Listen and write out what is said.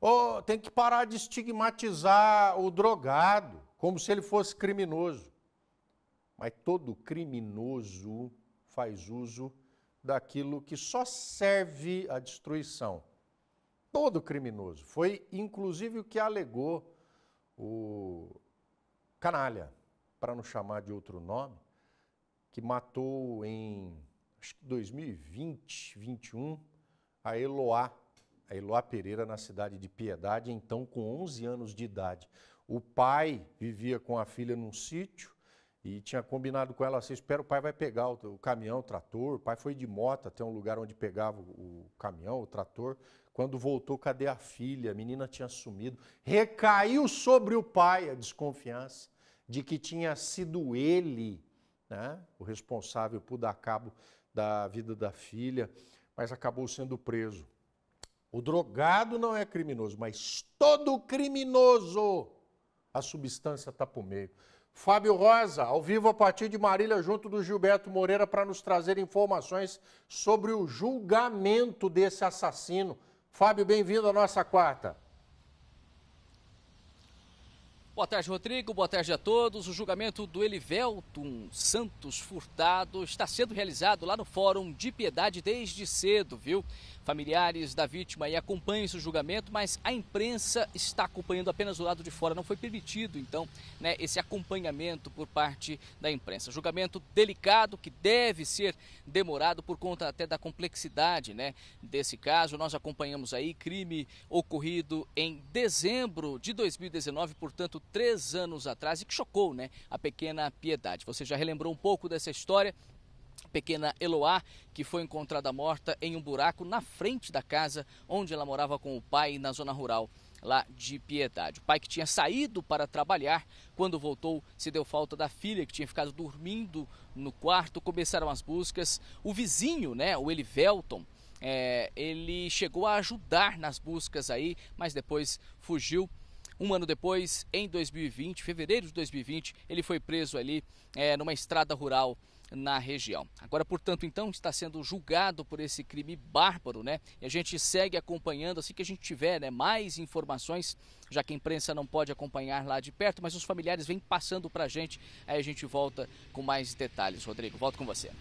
Oh, tem que parar de estigmatizar o drogado, como se ele fosse criminoso. Mas todo criminoso faz uso daquilo que só serve à destruição. Todo criminoso. Foi inclusive o que alegou o canalha, para não chamar de outro nome, que matou em acho que 2020, 21, a Eloá, a é Eloá Pereira na cidade de Piedade, então com 11 anos de idade. O pai vivia com a filha num sítio e tinha combinado com ela assim, espera o pai vai pegar o, o, caminhão, o trator. O pai foi de moto até um lugar onde pegava o, o caminhão, o trator. Quando voltou, cadê a filha? A menina tinha sumido. Recaiu sobre o pai a desconfiança de que tinha sido ele né, o responsável por dar cabo da vida da filha, mas acabou sendo preso. O drogado não é criminoso, mas todo criminoso a substância está por meio. Fábio Rosa, ao vivo a partir de Marília, junto do Gilberto Moreira, para nos trazer informações sobre o julgamento desse assassino. Fábio, bem-vindo à nossa quarta. Boa tarde, Rodrigo. Boa tarde a todos. O julgamento do Elivelton Santos Furtado está sendo realizado lá no Fórum de Piedade desde cedo, viu? Familiares da vítima e acompanham esse julgamento, mas a imprensa está acompanhando apenas o lado de fora. Não foi permitido, então, né, esse acompanhamento por parte da imprensa. Julgamento delicado que deve ser demorado por conta até da complexidade, né, desse caso. Nós acompanhamos aí crime ocorrido em dezembro de 2019, portanto, três anos atrás e que chocou né, a pequena Piedade. Você já relembrou um pouco dessa história? pequena Eloá, que foi encontrada morta em um buraco na frente da casa onde ela morava com o pai na zona rural lá de Piedade. O pai que tinha saído para trabalhar, quando voltou, se deu falta da filha que tinha ficado dormindo no quarto, começaram as buscas. O vizinho, né, o Elivelton, é, ele chegou a ajudar nas buscas aí, mas depois fugiu um ano depois, em 2020, fevereiro de 2020, ele foi preso ali é, numa estrada rural na região. Agora, portanto, então está sendo julgado por esse crime bárbaro, né? E a gente segue acompanhando assim que a gente tiver, né, mais informações, já que a imprensa não pode acompanhar lá de perto, mas os familiares vêm passando para a gente. Aí a gente volta com mais detalhes. Rodrigo, volto com você.